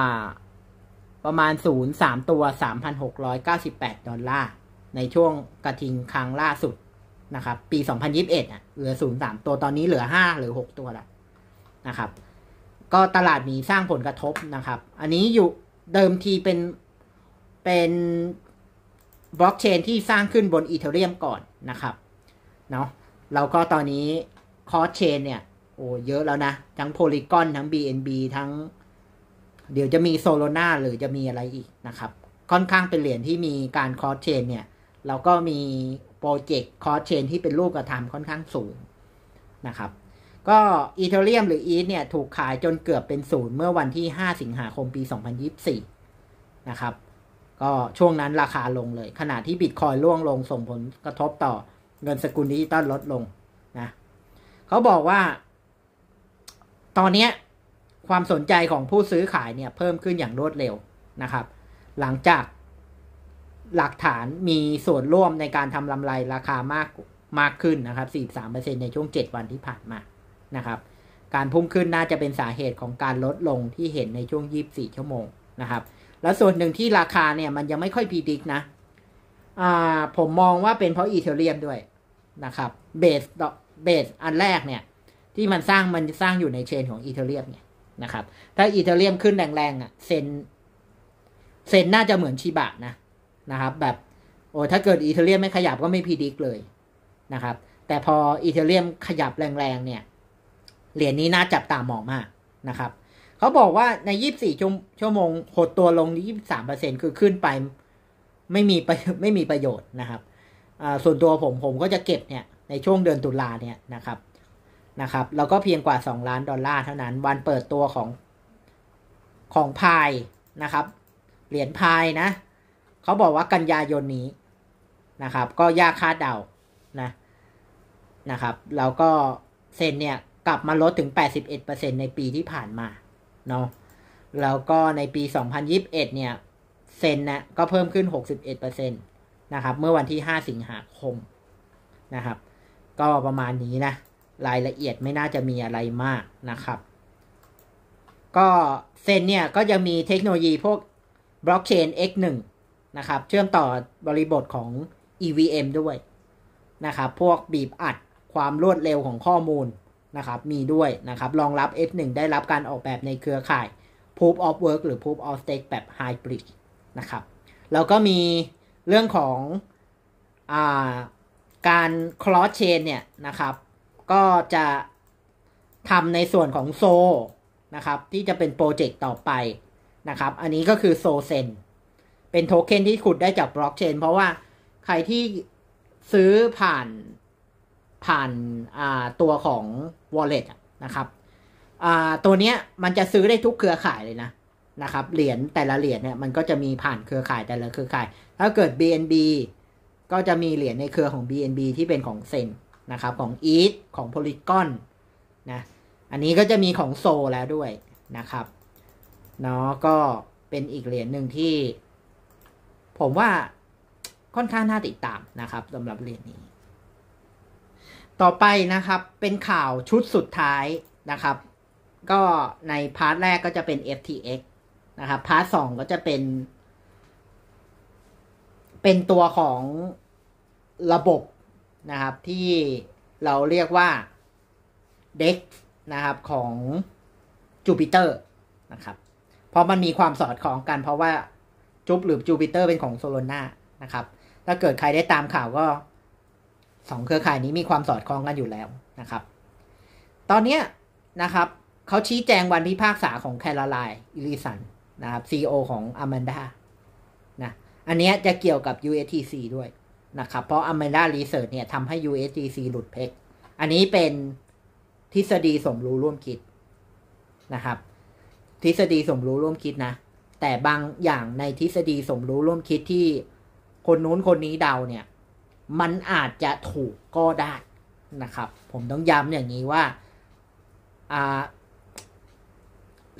าประมาณ0 3ตัว 3,698ดอลลาร์ในช่วงกระทิงครั้งล่าสุดนะครับปี 2021 อ่ะเหลือ 0 3 ตัวตอนนี้เหลือ5หรือ 6 ตัวละนะครับ ก็ตลาดนมีสร้างผลกระทบนะครับ อันนี้อยู่เดิมทีเป็นเป็นบล็อกเชนที่สร้างขึ้นบนอีเธอเรียมก่อนนะครับ เนาะ เราก็ตอนนี้คอรสเชนเนี่ยโอ้เยอะแล้วนะ ทั้งโพลีกอนทั้ง BNB ทั้ง เดี๋ยวจะมีโซโลนาหรือจะมีอะไรอีกนะครับ ค่อนข้างเป็นเหรียญที่มีการคอรสเชนเนี่ย เราก็มีโปรเจกต์คอรสเชนที่เป็นรูปกระทำค่อนข้างสูงนะครับก็อีเทเรียมหรืออีทเนี่ย ถูกขายจนเกือบเป็นศูนย์เมื่อวันที่ 5 สิงหาคมปี 2024 นะครับ ก็ช่วงนั้นราคาลงเลยขณะที่บิตคอยล่วงลงส่งผลกระทบต่อ เงินสกุลดิจิตอลลดลงนะ เขาบอกว่า ตอนนี้ความสนใจของผู้ซื้อขายเนี่ย เพิ่มขึ้นอย่างรวดเร็วนะครับ หลังจากหลักฐานมีส่วนร่วมในการทำกำไรราคามากมากขึ้นนะครับ43%ในช่วง7วันที่ผ่านมานะครับการพุ่งขึ้นน่าจะเป็นสาเหตุของการลดลงที่เห็นในช่วง24ชั่วโมงนะครับ แล้วส่วนหนึ่งที่ราคาเนี่ยมันยังไม่ค่อยพีดิกนะผมมองว่าเป็นเพราะอีเทเรียมด้วยนะครับเบสเบสอันแรกเนี่ยที่มันสร้างมันสร้างอยู่ในเชนของอีเทเรียมเนี่ยนะครับ ถ้าอีเทเรียมขึ้นแรงๆอ่ะเซนเซนน่าจะเหมือนชีบะนะนะครับ แบบโอ้ถ้าเกิดอีเทเรียมไม่ขยับก็ไม่พีดิกเลยนะครับแต่พออีเทเรียมขยับแรงๆเนี่ยเหรียญนี้น่าจับตามองมากนะครับ เขาบอกว่าใน 24 ชั่วโมงหดตัวลง23%คือขึ้นไปไม่มี ไม่มีประโยชน์นะครับ ส่วนตัวผมผมก็จะเก็บเนี่ยในช่วงเดือนตุลาเนี่ยนะครับ นะครับแล้วก็เพียงกว่า2ล้านดอลลาร์เท่านั้น วันเปิดตัวของของพายนะครับ เหรียญพายนะ เขาบอกว่ากันยายนนี้นะครับ ก็ยากคาดเดา นะนะครับแล้วก็เซนเนี่ยกลับมาลดถึง 81%ในปีที่ผ่านมาเนาะ แล้วก็ในปี 2021 เนี่ย เซนนะก็เพิ่มขึ้น 61%นะครับเมื่อวันที่ 5 สิงหาคมนะครับ ก็ประมาณนี้นะ รายละเอียดไม่น่าจะมีอะไรมากนะครับก็เซนเนี่ยก็ยังมีเทคโนโลยีพวกบล็อกเชน X1 นะครับเชื่อมต่อบริบทของ EVM ด้วยนะครับพวกบีบอัดความรวดเร็วของข้อมูลนะครับ มีด้วยนะครับ รองรับ f 1ได้รับการออกแบบในเครือข่าย Proof of Work หรือ Proof of Stake แบบ Hybrid นะครับ แล้วก็มีเรื่องของอาการ cross chain เนี่ยนะครับ ก็จะทำในส่วนของโซนะครับ ที่จะเป็นโปรเจกต์ต่อไปนะครับ อันนี้ก็คือโซเซน เป็นโทเค็นที่ขุดได้จากบล็อกเชนเพราะว่า ใครที่ซื้อผ่านผ่านตัวของ wallet นะครับ ตัวเนี้ยมันจะซื้อได้ทุกเครือข่ายเลยนะ นะครับเหรียญแต่ละเหรียญเนี่ยมันก็จะมีผ่านเครือข่ายแต่ละเครือข่ายถ้าเกิด BNB ก็จะมีเหรียญในเครือของ BNB ที่เป็นของเซนนะครับ ของ ETH ของ Polygon นะ อันนี้ก็จะมีของโซแล้วด้วยนะครับ เนาะก็เป็นอีกเหรียญหนึ่งที่ ผมว่าค่อนข้างน่าติดตามนะครับสำหรับเหรียญนี้ต่อไปนะครับ เป็นข่าวชุดสุดท้ายนะครับ ก็ในพาร์ทแรกก็จะเป็น FTX นะครับ พาร์ทสองก็จะเป็น เป็นตัวของระบบนะครับที่เราเรียกว่า DEX นะครับของ Jupiter นะครับเพราะมันมีความสอดคล้องกัน เพราะว่าจุบหรือ Jupiter เป็นของซ o ลน่านะครับ ถ้าเกิดใครได้ตามข่าวก็สองเครือข่ายนี้มีความสอดคล้องกันอยู่แล้วนะครับ ตอนนี้นะครับเขาชี้แจงวันพิพากษาของแคลรไลอิลิสันนะครับซีอของอามนดา นะ อันนี้จะเกี่ยวกับ USTC ด้วยนะครับ เพราะอแมนดา รีเสิร์ชเนี่ยทำให้ USTC หลุดเพกอันนี้เป็นทฤษฎีสมรู้ร่วมคิดนะครับ ทฤษฎีสมรู้ร่วมคิดนะ แต่บางอย่างในทฤษฎีสมรู้ร่วมคิดที่คนนู้นคนนี้เดาเนี่ยมันอาจจะถูกก็ได้นะครับ ผมต้องย้ำอย่างนี้ว่า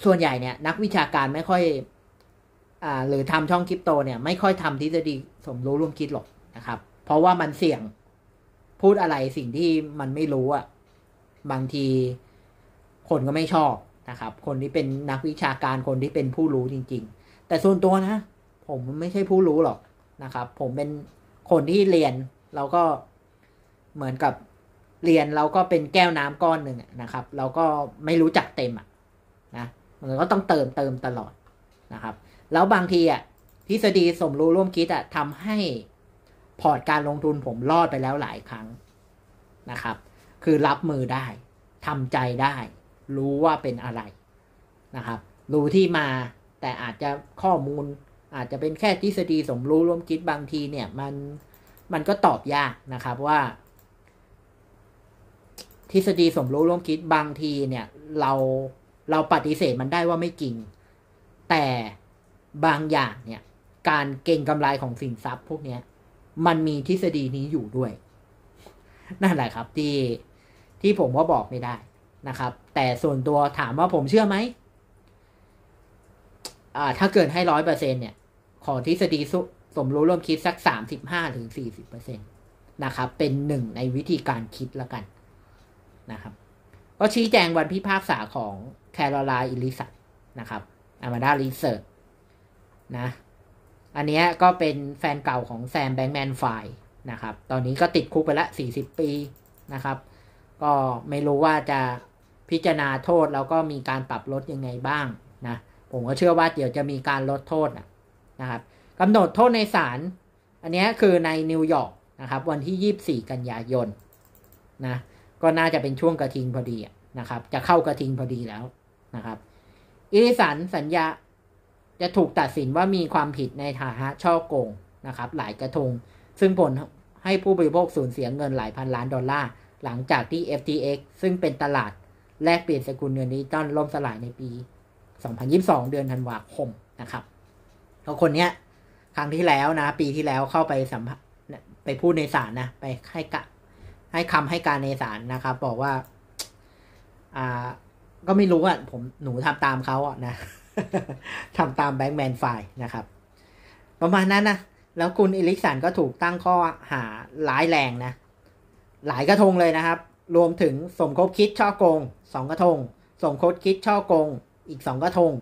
ส่วนใหญ่เนี่ยนักวิชาการไม่ค่อยอหรือทำช่องคริปโต เนี่ย ไม่ค่อยทำทฤษฎีสมรู้ร่วมคิดหรอกนะครับ เพราะว่ามันเสี่ยงพูดอะไรสิ่งที่มันไม่รู้อะบางทีคนก็ไม่ชอบนะครับ คนที่เป็นนักวิชาการคนที่เป็นผู้รู้จริง ๆ แต่ส่วนตัวนะ ผมไม่ใช่ผู้รู้หรอกนะครับ ผมเป็นคนที่เรียนเราก็เหมือนกับเรียนเราก็เป็นแก้วน้ำก้อนหนึ่งนะครับ เราก็ไม่รู้จักเต็มอ่ะนะมันก็ต้องเติมเติมตลอดนะครับ แล้วบางทีอ่ะทฤษฎีสมรู้ร่วมคิดอ่ะทำให้พอร์ตการลงทุนผมรอดไปแล้วหลายครั้งนะครับ คือรับมือได้ทำใจได้ รู้ว่าเป็นอะไรนะครับ รู้ที่มา แต่อาจจะข้อมูลอาจจะเป็นแค่ทฤษฎีสมรู้ร่วมคิดบางทีเนี่ยมันมันก็ตอบยากนะครับว่า ทฤษฎีสมรู้ร่วมคิดบางทีเนี่ย เราเราปฏิเสธมันได้ว่าไม่จริงแต่บางอย่างเนี่ย การเก่งกำไรของสินทรัพย์ พวกนี้มันมีทฤษฎีนี้อยู่ด้วย นั่นแหละครับที่ ที่ผมว่าบอกไม่ได้นะครับ แต่ส่วนตัวถามว่าผมเชื่อไหมอ่า ถ้าเกินให้ร้อยเปอร์เซ็นเนี่ย ขอทฤษฎีสมรู้ร่วมคิดสักสามสิบห้าถึงสี่สิบเปอร์เซ็นตนะครับ เป็นหนึ่งในวิธีการคิดละกันนะครับก็ชี้แจงวันพิพากษาของแคโรไลน์อิลิสันะครับอามาดารีเซิร์ชนะอันนี้ก็เป็นแฟนเก่าของแซมแบงแมนไฟนะครับ ตอนนี้ก็ติดคุกไปละสี่สิบปีนะครับ ก็ไม่รู้ว่าจะพิจารณาโทษแล้วก็มีการปรับลดยังไงบ้างนะ ผมก็เชื่อว่าเดี๋ยวจะมีการลดโทษนะครับกำหนดโทษในศาลอันนี้คือในนิวยอร์กนะครับ วันที่ 24 กันยายนนะก็น่าจะเป็นช่วงกระทิงพอดีนะครับ จะเข้ากระทิงพอดีแล้วนะครับอิริสันสัญญาจะถูกตัดสินว่ามีความผิดในฐานะช่อโกงนะครับ หลายกระทง ซึ่งผลให้ผู้บริโภคสูญเสียเงินหลายพันล้านดอลลาร์ หลังจากที่ FTX ซึ่งเป็นตลาดแลกเปลี่ยนสกุลเงินดิจิตอลล่มสลายในปี2022 เดือนธันวาคมนะครับเพราะคนเนี้ยครั้งที่แล้วนะ ปีที่แล้วเข้าไปสัมผไปพูดในศาลนะไปให้กะให้คำให้การในศาลนะครับบอกว่าอ่า ก็ไม่รู้อ่ะ ผมหนูทำตามเขาอ่ะนะทำตามแบงค์แมนไฟนะครับประมาณนั้นนะแล้วคุณอิลิกสันก็ถูกตั้งข้อหาหลายแรงนะหลายกระทงเลยนะครับ รวมถึงสมคบคิดช่อโกงสองกระทงสมคบคิดช่อโกง อีกสองกระทง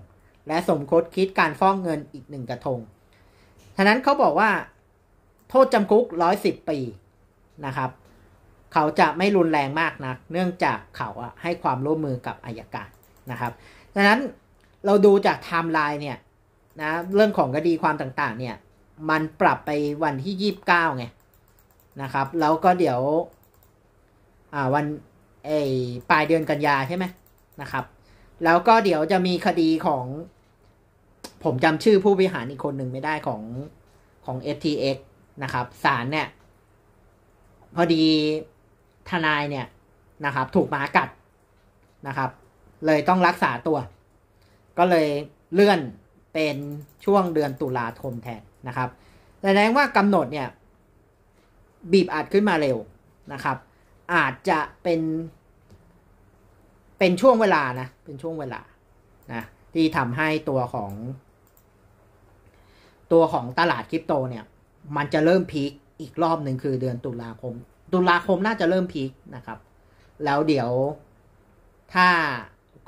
และสมคบคิดการฟ้องเงินอีกหนึ่งกระทง่ะนั้นเขาบอกว่าโทษจำคุกร้อยสิบปีนะครับ เขาจะไม่รุนแรงมากนะเนื่องจากเขาให้ความร่วมมือกับอายการนะครับ ดังนั้นเราดูจากไทม์ไลน์เนี่ยนะเรื่องของคดีความต่างๆ เนี่ย มันปรับไปวันที่ยี่สิบเก้าไงนะครับแล้วก็เดี๋ยวอ่าวันไอปลายเดือนกันยาใช่ไหมนะครับ แล้วก็เดี๋ยวจะมีคดีของผมจำชื่อผู้บริหารอีกคนหนึ่งไม่ได้ของของ FTX นะครับศาลเนี่ย พอดีทนายเนี่ยนะครับ ถูกหมากัดนะครับ เลยต้องรักษาตัว ก็เลยเลื่อนเป็นช่วงเดือนตุลาคมแทนนะครับแสดงว่ากำหนดเนี่ย บีบอัดขึ้นมาเร็วนะครับ อาจจะเป็นเป็นช่วงเวลานะ เป็นช่วงเวลานะที่ทำให้ตัวของตัวของตลาดคริปโตเนี่ย มันจะเริ่มพีคอีกรอบหนึ่งคือเดือนตุลาคม ตุลาคมน่าจะเริ่มพีคนะครับ แล้วเดี๋ยวถ้า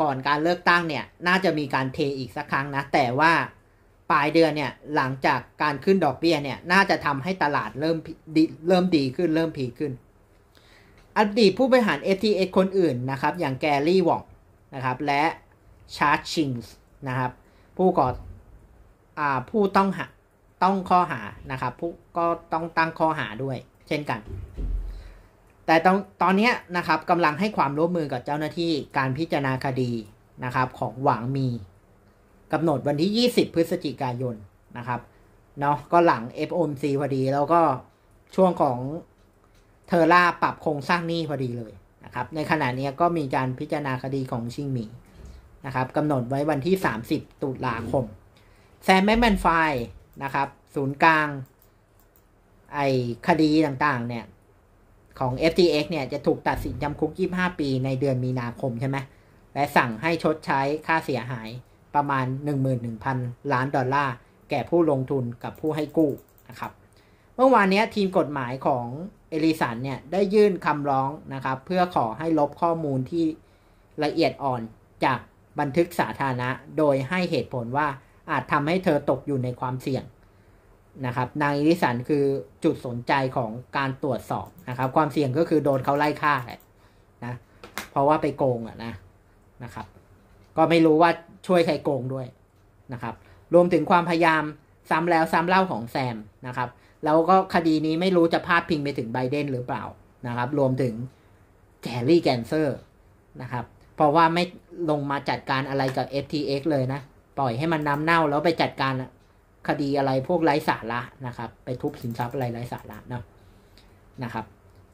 ก่อนการเลือกตั้งเนี่ย น่าจะมีการเทอีกสักครั้งนะ แต่ว่าปลายเดือนเนี่ยหลังจากการขึ้นดอกเบี้ยเนี่ย น่าจะทำให้ตลาด เริ่มดีเริ่มดีขึ้นเริ่มพีขึ้นอดีตผู้บริหาร FTX คนอื่นนะครับ อย่างแกรี่วองนะครับ และชาร์จชิงส์นะครับผู้ก่ออ่าผู้ต้องหาต้องข้อหานะครับ ผู้ก็ต้องตั้งข้อหาด้วย เช่นกัน แต่ตอนตอนนี้นะครับกำลังให้ความร่วมมือกับเจ้าหน้าที่การพิจารณาคดีนะครับของหวังมีกำหนดวันที่ 20 พฤศจิกายนนะครับเนาะก็หลัง FOMC พอดี แล้วก็ช่วงของเทอร่าปรับโครงสร้างหนี้พอดีเลยนะครับ ในขณะนี้ก็มีการพิจารณาคดีของชิงหมีนะครับกำหนดไว้วันที่ 30ตุลาคมแซมแมกแมนไฟนะครับ ศูนย์กลาง ไอคดีต่าง ๆ เนี่ย ของ FTX เนี่ย จะถูกตัดสินจำคุก25 ปีในเดือนมีนาคมใช่ไหมและสั่งให้ชดใช้ค่าเสียหายประมาณ11,000ล้านดอลลาร์ แก่ผู้ลงทุนกับผู้ให้กู้นะครับ เมื่อวานนี้ทีมกฎหมายของ เอลิสันเนี่ยได้ยื่นคำร้องนะครับ เพื่อขอให้ลบข้อมูลที่ละเอียดอ่อนจากบันทึกสาธารณะโดยให้เหตุผลว่าอาจทำให้เธอตกอยู่ในความเสี่ยงนะครับ นางอิริสันคือจุดสนใจของการตรวจสอบนะครับ ความเสี่ยงก็คือโดนเขาไล่ฆ่าแหละนะ เพราะว่าไปโกงอะนะนะครับ ก็ไม่รู้ว่าช่วยใครโกงด้วยนะครับ รวมถึงความพยายามซ้ำแล้วซ้ำเล่าของแซมนะครับ แล้วก็คดีนี้ไม่รู้จะพาดพิงไปถึงไบเดนหรือเปล่านะครับ รวมถึงแกรี่แกนเซอร์นะครับเพราะว่าไม่ลงมาจัดการอะไรกับ FTX เลยนะ ปล่อยให้มันน้ำเน่าแล้วไปจัดการคดีอะไรพวกไร้สาระนะครับ ไปทุบสินทรัพย์อะไรไร้สาระเนาะนะครับ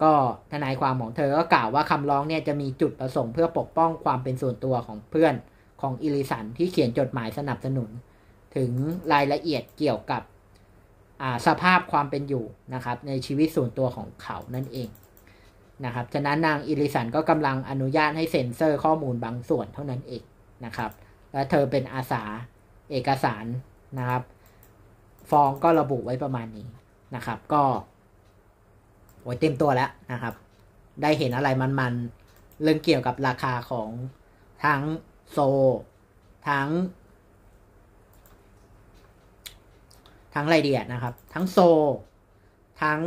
ก็ทนายความของเธอก็กล่าวว่าคำร้องเนี่ยจะมีจุดประสงค์เพื่อปกป้องความเป็นส่วนตัวของเพื่อนของอิลิสันที่เขียนจดหมายสนับสนุน ถึงรายละเอียดเกี่ยวกับสภาพความเป็นอยู่นะครับ ในชีวิตส่วนตัวของเขานั่นเองนะครับ ฉะนั้นนางอิริสันก็กำลังอนุญาตให้เซ็นเซอร์ข้อมูลบางส่วนเท่านั้นเองนะครับ และเธอเป็นอาสาเอกสารนะครับ ฟองก็ระบุไว้ประมาณนี้นะครับ ก็โอ้ยเต็มตัวแล้วนะครับ ได้เห็นอะไรมันๆเรื่องเกี่ยวกับราคาของทั้งโซ ทั้ง ทั้งไรเดียนะครับ ทั้งโซ ทั้ง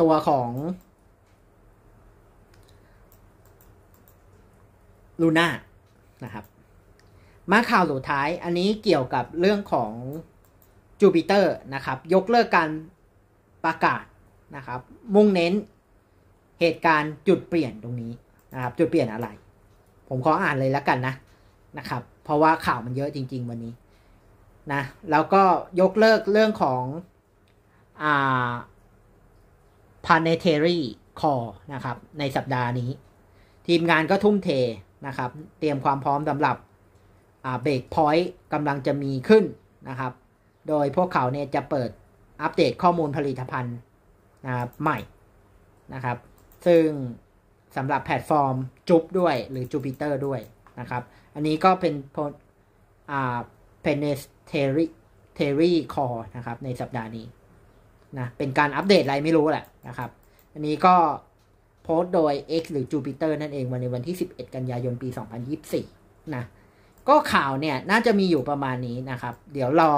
ตัวของ ลูน่านะครับมาข่าวสุดท้ายอันนี้เกี่ยวกับเรื่องของจูปิเตอร์นะครับยกเลิกการประกาศนะครับมุ่งเน้นเหตุการณ์จุดเปลี่ยนตรงนี้นะครับจุดเปลี่ยนอะไร ผมขออ่านเลยแล้วกันนะนะครับเพราะว่าข่าวมันเยอะจริง ๆ วันนี้นะแล้วก็ยกเลิกเรื่องของอ่า p l a n e t ร r y Core นะครับ ในสัปดาห์นี้ ทีมงานก็ทุ่มเทนะครับ เตรียมความพร้อมสำหรับเบรกพอยต์กำลังจะมีขึ้นนะครับ โดยพวกเขาเนี่ยจะเปิดอัปเดตข้อมูลผลิตภัณฑ์นะครับใหม่ นะครับ ซึ่งสำหรับแพลตฟอร์มจุบด้วยหรือจูปิเตอร์ด้วยนะครับ อันนี้ก็เป็นอ่าเ e n เ t a r y Terry c o r นะครับ ในสัปดาห์นี้นะเป็นการอัปเดตอะไรไม่รู้แหละนะครับ อันนี้ก็โพสต์โดย X หรือ Jupiter นั่นเองวันในวันที่ 11 กันยายนปี 2024นะ ก็ข่าวเนี่ยน่าจะมีอยู่ประมาณนี้นะครับ เดี๋ยวรอ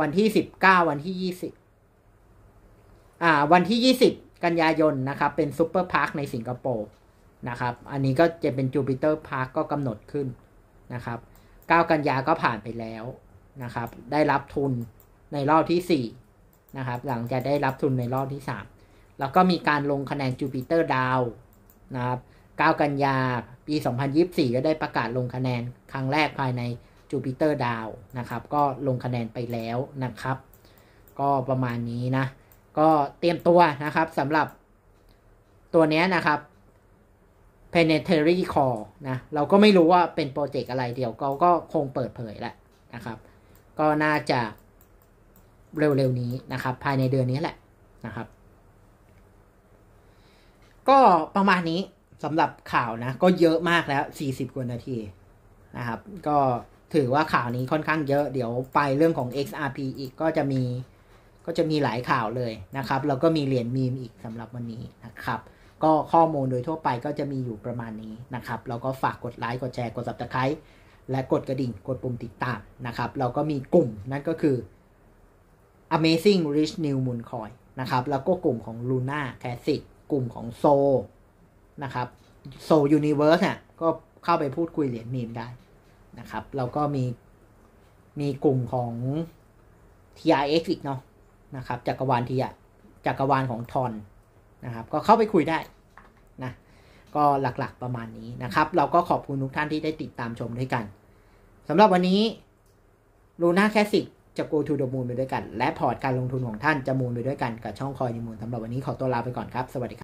วันที่ 19 วันที่ 20อ่า วันที่ 20 กันยายนนะครับ เป็นซูเปอร์พาร์คในสิงคโปร์นะครับ อันนี้ก็จะเป็นจูปิเตอร์พาร์คก็กำหนดขึ้นนะครับ9กันยาก็ผ่านไปแล้วนะครับ ได้รับทุนในรอบที่ 4นะครับหลังจากได้รับทุนในรอบที่3แล้วก็มีการลงคะแนนจูปิเตอร์ดาวนะครับ9กันยาปี 2024ก็ได้ประกาศลงคะแนนครั้งแรกภายในจูปิเตอร์ดาวนะครับ ก็ลงคะแนนไปแล้วนะครับ ก็ประมาณนี้นะ ก็เตรียมตัวนะครับสำหรับตัวนี้นะครับ p e n e t a r y Core นะเราก็ไม่รู้ว่าเป็นโปรเจกต์อะไรเดี๋ยวเขาก็คงเปิดเผยแหละนะครับ ก็น่าจะเร็ว ๆนี้นะครับ ภายในเดือนนี้แหละนะครับ ก็ประมาณนี้สำหรับข่าวนะ ก็เยอะมากแล้ว 40 กว่านาทีนะครับ ก็ถือว่าข่าวนี้ค่อนข้างเยอะ เดี๋ยวไปเรื่องของ XRP อีกก็จะมี ก็จะมีหลายข่าวเลยนะครับแล้วก็มีเหรียญมีมอีกสำหรับวันนี้นะครับก็ข้อมูลโดยทั่วไปก็จะมีอยู่ประมาณนี้นะครับแล้วก็ฝากกดไลค์กดแชร์ กด subscribe และกดกระดิ่งกดปุ่มติดตามนะครับ เราก็มีกลุ่มนั่นก็คือ Amazing Rich New Moon Coin นะครับแล้วก็กลุ่มของ Luna Classic กลุ่มของ s o นะครับ s o Universe เนี่ยก็เข้าไปพูดคุยเหรียญมีมได้นะครับแล้วก็มีมีกลุ่มของ TRX อีกเนาะนะครับจักรวาลทีอะจักรวาลของทอนนะครับ ก็เข้าไปคุยได้นะก็หลักๆประมาณนี้นะครับ เราก็ขอบคุณทุกท่านที่ได้ติดตามชมด้วยกันสำหรับวันนี้ลูน่าแคสิกจะ go to the moon ไปด้วยกัน และพอร์ตการลงทุนของท่านจะมูนไปด้วยกันกับช่องคอยนิมูลสำหรับวันนี้ขอตัวลาไปก่อนครับ สวัสดีครับ